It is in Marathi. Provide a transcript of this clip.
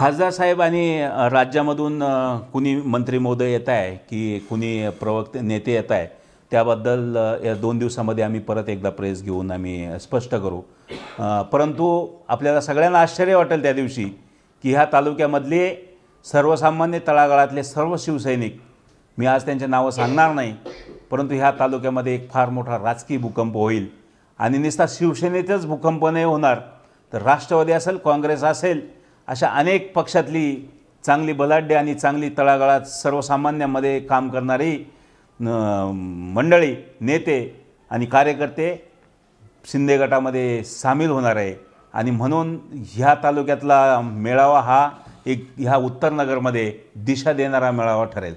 खासदार साहेब आणि राज्यामधून कुणी मंत्री महोदय येत आहे की कुणी प्रवक्ते नेते येत आहे त्याबद्दल या दोन दिवसामध्ये आम्ही परत एकदा प्रेस घेऊन आम्ही स्पष्ट करू परंतु आपल्याला सगळ्यांना आश्चर्य वाटेल त्या दिवशी की ह्या तालुक्यामधले सर्वसामान्य तळागाळातले सर्व शिवसैनिक मी आज त्यांचे नावं सांगणार नाही परंतु ह्या तालुक्यामध्ये एक फार मोठा राजकीय भूकंप होईल आणि निस्ता शिवसेनेतच भूकंप नाही होणार तर राष्ट्रवादी असेल काँग्रेस असेल अशा अनेक पक्षातली चांगली बलाढ्य आणि चांगली तळागाळात सर्वसामान्यांमध्ये काम करणारी मंडळी नेते आणि कार्यकर्ते शिंदे गटामध्ये सामील होणार आहे आणि म्हणून ह्या तालुक्यातला मेळावा हा एक ह्या उत्तरनगरमध्ये दिशा देणारा मेळावा ठरेल